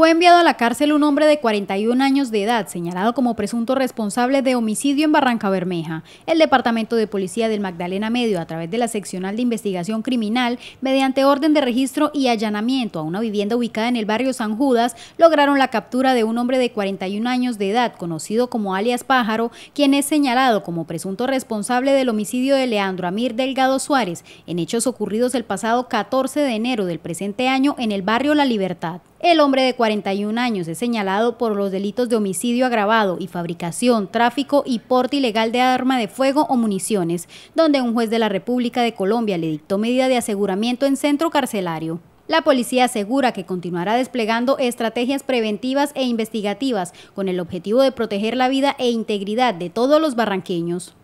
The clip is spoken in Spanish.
fue enviado a la cárcel un hombre de 41 años de edad, señalado como presunto responsable de homicidio en Barranca Bermeja. El Departamento de Policía del Magdalena Medio, a través de la Seccional de Investigación Criminal, mediante orden de registro y allanamiento a una vivienda ubicada en el barrio San Judas, lograron la captura de un hombre de 41 años de edad, conocido como alias Pájaro, quien es señalado como presunto responsable del homicidio de Leandro Amir Delgado Suárez, en hechos ocurridos el pasado 14 de enero del presente año en el barrio La Libertad. El hombre de 41 años es señalado por los delitos de homicidio agravado y fabricación, tráfico y porte ilegal de arma de fuego o municiones, donde un juez de la República de Colombia le dictó medida de aseguramiento en centro carcelario. La policía asegura que continuará desplegando estrategias preventivas e investigativas con el objetivo de proteger la vida e integridad de todos los barranqueños.